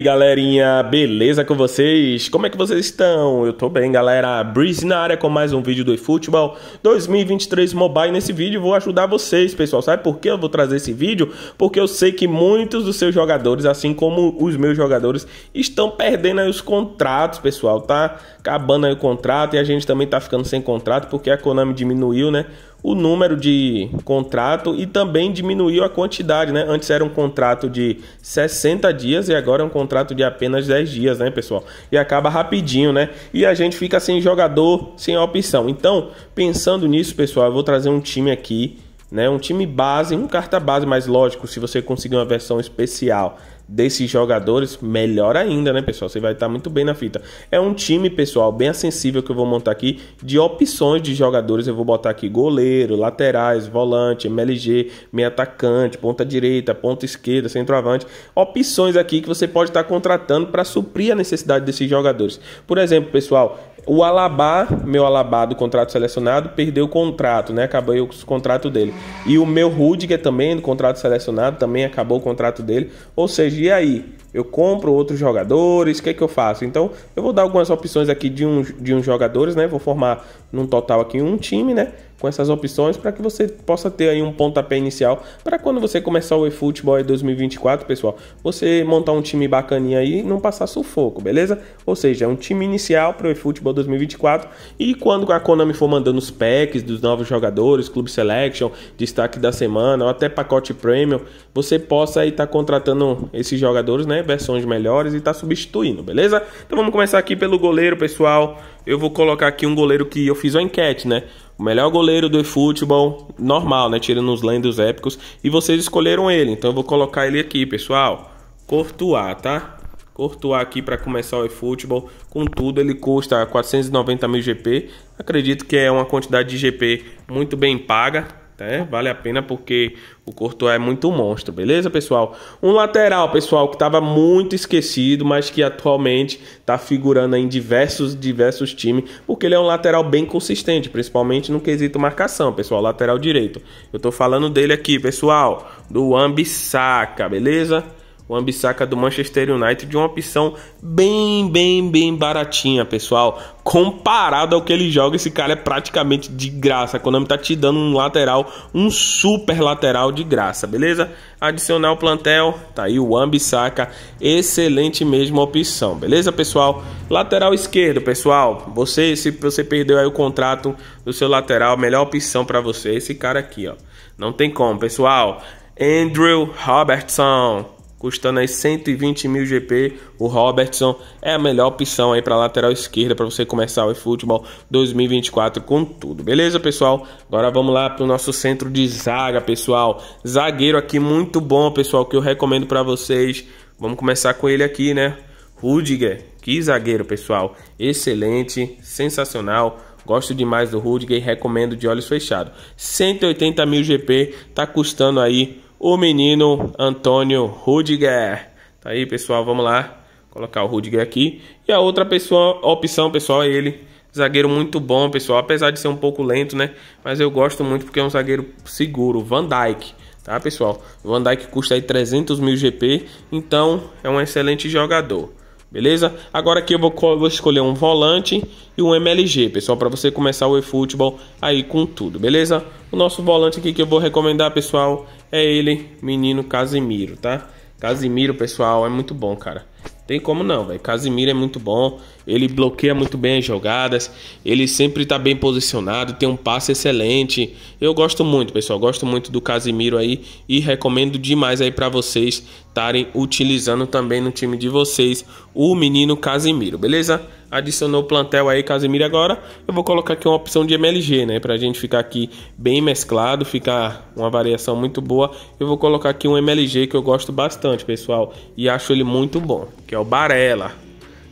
Galerinha, beleza com vocês? Como é que vocês estão? Eu tô bem, galera. Breeze na área com mais um vídeo do eFootball 2023 Mobile. Nesse vídeo vou ajudar vocês, pessoal. Sabe por que eu vou trazer esse vídeo? Porque eu sei que muitos dos seus jogadores, assim como os meus jogadores, estão perdendo os contratos, pessoal, tá? Acabando aí o contrato e a gente também tá ficando sem contrato porque a Konami diminuiu, né? o número de contrato e também diminuiu a quantidade, né? Antes era um contrato de 60 dias e agora é um contrato de apenas 10 dias, né, pessoal? E acaba rapidinho, né? E a gente fica sem jogador, sem opção. Então, pensando nisso, pessoal, eu vou trazer um time aqui, né? Um time base, um carta base, mas lógico, se você conseguir uma versão especial desses jogadores, melhor ainda, né, pessoal? Você vai estar muito bem na fita. É um time, pessoal, bem acessível que eu vou montar aqui de opções de jogadores. Eu vou botar aqui goleiro, laterais, volante, MLG, meio atacante, ponta direita, ponta esquerda, centroavante. Opções aqui que você pode estar contratando para suprir a necessidade desses jogadores. Por exemplo, pessoal, o Alabá, meu Alabá do contrato selecionado, perdeu o contrato, né? Acabou o contrato dele. E o meu Rudiger também, do contrato selecionado, também acabou o contrato dele. Ou seja, e aí? eu compro outros jogadores, o que é que eu faço? Então, eu vou dar algumas opções aqui de uns um, de uns jogadores, né? Vou formar num total aqui um time, né? Com essas opções para que você possa ter aí um pontapé inicial para quando você começar o eFootball 2024, pessoal, você montar um time bacaninha aí e não passar sufoco, beleza? Ou seja, um time inicial para o eFootball 2024 e quando a Konami for mandando os packs dos novos jogadores, clube Selection, destaque da semana, ou até pacote premium, você possa aí estar tá contratando esses jogadores, né? versões melhores e tá substituindo, beleza? Então vamos começar aqui pelo goleiro, pessoal. Eu vou colocar aqui um goleiro que eu fiz uma enquete, né? O melhor goleiro do futebol normal, né? Tirando os lendos épicos. E vocês escolheram ele, então eu vou colocar ele aqui, pessoal. Courtois, tá? Courtois aqui para começar o eFootball. Contudo, ele custa 490 mil GP. Acredito que é uma quantidade de GP muito bem paga. Né? Vale a pena porque o Courtois é muito monstro, beleza, pessoal? Um lateral, pessoal, que estava muito esquecido, mas que atualmente está figurando em diversos, diversos times, porque ele é um lateral bem consistente, principalmente no quesito marcação, pessoal, lateral direito. Eu estou falando dele aqui, pessoal, do Ambissaca, beleza? o Ambissaca do Manchester United de uma opção bem, bem, bem baratinha, pessoal. Comparado ao que ele joga, esse cara é praticamente de graça. A Konami tá te dando um lateral, um super lateral de graça, beleza? Adicionar o plantel, tá aí o Ambissaca, excelente mesmo opção, beleza, pessoal? Lateral esquerdo, pessoal. Você, se você perdeu aí o contrato do seu lateral, melhor opção para você é esse cara aqui, ó. Não tem como, pessoal. Andrew Robertson custando aí 120 mil GP. O Robertson é a melhor opção aí para lateral esquerda para você começar o eFootball 2024 com tudo. Beleza, pessoal? Agora vamos lá para o nosso centro de zaga, pessoal. Zagueiro aqui muito bom, pessoal, que eu recomendo para vocês. Vamos começar com ele aqui, né? Rudiger, que zagueiro, pessoal. Excelente, sensacional. Gosto demais do Rudiger e recomendo de olhos fechados. 180 mil GP, tá custando aí o menino Antônio Rudiger. Tá aí, pessoal, vamos lá colocar o Rudiger aqui. E a outra pessoa, a opção, pessoal, é ele. Zagueiro muito bom, pessoal, apesar de ser um pouco lento, né? Mas eu gosto muito porque é um zagueiro seguro, Van Dijk, tá, pessoal? Van Dijk custa aí 300 mil GP, então é um excelente jogador beleza? Agora aqui eu vou, vou escolher um volante e um MLG, pessoal, para você começar o eFootball aí com tudo, beleza? O nosso volante aqui que eu vou recomendar, pessoal, é ele, menino Casimiro, tá? Casimiro, pessoal, é muito bom, cara. Tem como não, velho. Casimiro é muito bom. Ele bloqueia muito bem as jogadas. Ele sempre tá bem posicionado. Tem um passe excelente. Eu gosto muito, pessoal. Gosto muito do Casimiro aí. E recomendo demais aí para vocês estarem utilizando também no time de vocês o menino Casimiro, beleza? Adicionou o plantel aí, Casimiro agora. Eu vou colocar aqui uma opção de MLG, né? Pra gente ficar aqui bem mesclado, ficar uma variação muito boa. Eu vou colocar aqui um MLG que eu gosto bastante, pessoal. E acho ele muito bom, que é o Barella.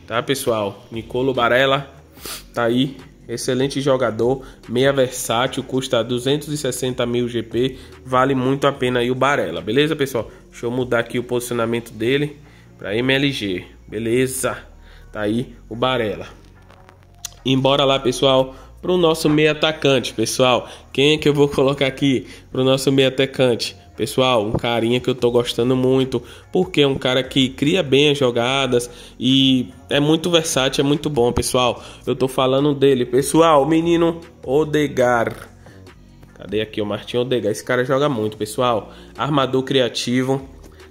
Tá, pessoal? Nicolo Barella tá aí excelente jogador, meia versátil, custa 260 mil GP, vale muito a pena aí o Barella, beleza pessoal? Deixa eu mudar aqui o posicionamento dele para MLG, beleza? Tá aí o Barella. Embora lá pessoal, para o nosso meia atacante, pessoal. Quem é que eu vou colocar aqui para o nosso meia atacante? Pessoal, um carinha que eu tô gostando muito, porque é um cara que cria bem as jogadas e é muito versátil, é muito bom, pessoal. Eu tô falando dele, pessoal, menino Odegar. Cadê aqui o Martin Odegar? Esse cara joga muito, pessoal. Armador criativo.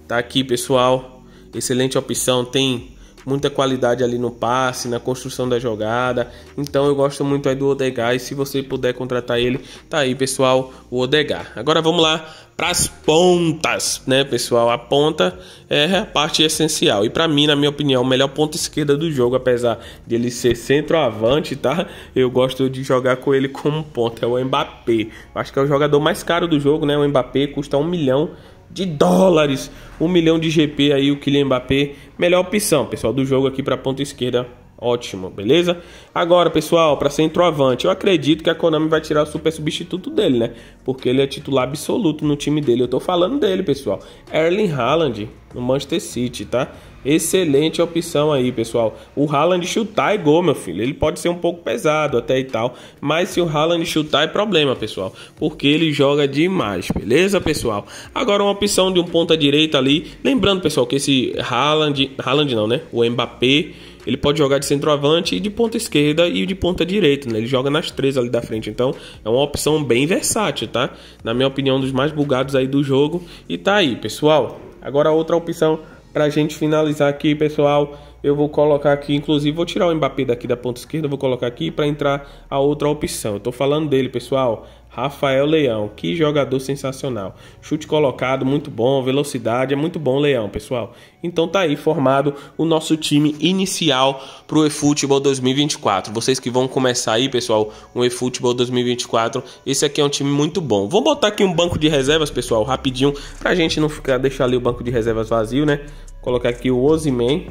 Tá aqui, pessoal. Excelente opção, tem muita qualidade ali no passe, na construção da jogada. Então eu gosto muito aí do Odegar e se você puder contratar ele, tá aí, pessoal, o Odegar. Agora vamos lá para as pontas, né, pessoal? A ponta é a parte essencial. E para mim, na minha opinião, o melhor ponta esquerda do jogo, apesar de ele ser centroavante, tá? Eu gosto de jogar com ele como ponta, é o Mbappé. Acho que é o jogador mais caro do jogo, né? O Mbappé custa um milhão de dólares. Um milhão de GP aí, o Kylian Mbappé. Melhor opção, pessoal, do jogo aqui para a ponta esquerda Ótimo, beleza? Agora, pessoal, para centroavante, eu acredito que a Konami vai tirar o super substituto dele, né? Porque ele é titular absoluto no time dele. Eu tô falando dele, pessoal. Erling Haaland, no Manchester City, tá? Excelente opção aí, pessoal. O Haaland chutar é gol, meu filho. Ele pode ser um pouco pesado até e tal. Mas se o Haaland chutar é problema, pessoal. Porque ele joga demais, beleza, pessoal? Agora uma opção de um ponta direita ali. Lembrando, pessoal, que esse Haaland... Haaland não, né? O Mbappé ele pode jogar de centroavante e de ponta esquerda e de ponta direita, né? Ele joga nas três ali da frente, então é uma opção bem versátil, tá? Na minha opinião, um dos mais bugados aí do jogo. E tá aí, pessoal. Agora outra opção pra gente finalizar aqui, pessoal. Eu vou colocar aqui, inclusive vou tirar o Mbappé daqui da ponta esquerda, vou colocar aqui para entrar a outra opção. Eu tô falando dele, pessoal. Rafael Leão, que jogador sensacional. Chute colocado, muito bom, velocidade, é muito bom Leão, pessoal. Então tá aí formado o nosso time inicial para o eFootball 2024. Vocês que vão começar aí, pessoal, o eFootball 2024, esse aqui é um time muito bom. Vou botar aqui um banco de reservas, pessoal, rapidinho, pra gente não ficar deixar ali o banco de reservas vazio, né? Colocar aqui o Osimen,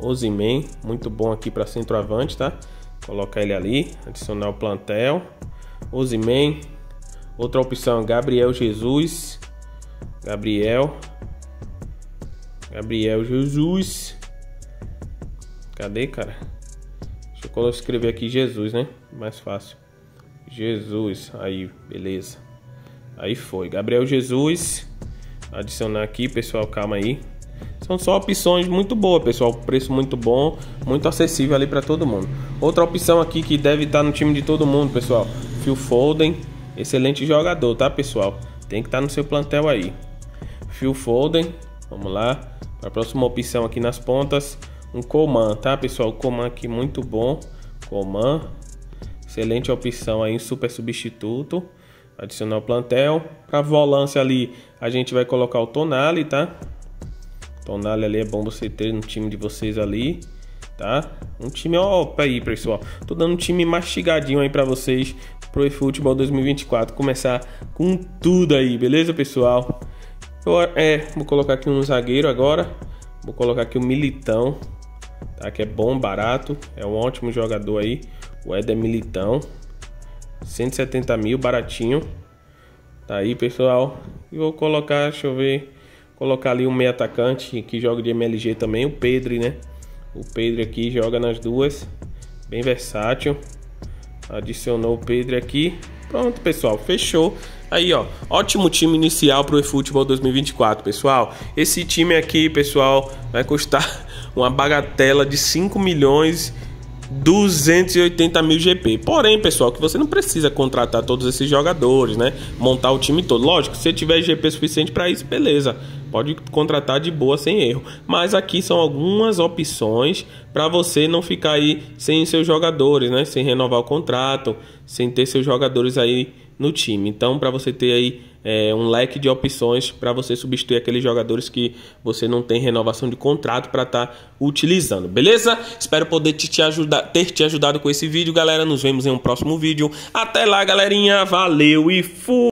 Osimen, muito bom aqui para centroavante, tá? Colocar ele ali, adicionar o plantel. Osimen. Outra opção, Gabriel Jesus. Gabriel. Gabriel Jesus. Cadê, cara? Deixa eu escrever aqui Jesus, né? Mais fácil. Jesus. Aí, beleza. Aí foi. Gabriel Jesus. Adicionar aqui, pessoal. Calma aí. São só opções muito boas, pessoal. Preço muito bom, muito acessível ali para todo mundo. Outra opção aqui que deve estar tá no time de todo mundo, pessoal. Phil Foden, excelente jogador, tá pessoal? Tem que estar tá no seu plantel aí. Phil Foden, vamos lá. Para a próxima opção aqui nas pontas, um Coman, tá pessoal? Coman aqui muito bom. Coman, excelente opção aí, super substituto. Adicionar o plantel. Para volância ali, a gente vai colocar o Tonali, tá? Tonali ali é bom você ter no time de vocês ali tá? Um time, ó, aí, pessoal. Tô dando um time mastigadinho aí para vocês pro eFootball 2024 começar com tudo aí, beleza, pessoal? Eu, é, vou colocar aqui um zagueiro agora. Vou colocar aqui o um Militão, tá? Que é bom, barato, é um ótimo jogador aí. O Eder é Militão, 170 mil, baratinho. Tá aí, pessoal. E vou colocar, deixa eu ver, colocar ali um meio atacante que joga de MLG também, o Pedro, né? O Pedro aqui joga nas duas, bem versátil. Adicionou o Pedro aqui. Pronto, pessoal, fechou. Aí, ó, ótimo time inicial para o eFootball 2024, pessoal. Esse time aqui, pessoal, vai custar uma bagatela de 5 milhões 280 mil GP. Porém, pessoal, que você não precisa contratar todos esses jogadores, né? Montar o time todo. Lógico, se tiver GP suficiente para isso, beleza. Pode contratar de boa sem erro. Mas aqui são algumas opções para você não ficar aí sem seus jogadores, né? Sem renovar o contrato, sem ter seus jogadores aí no time. Então, para você ter aí é, um leque de opções para você substituir aqueles jogadores que você não tem renovação de contrato para estar tá utilizando, beleza? Espero poder te, te ajudar, ter te ajudado com esse vídeo, galera. Nos vemos em um próximo vídeo. Até lá, galerinha. Valeu e fui!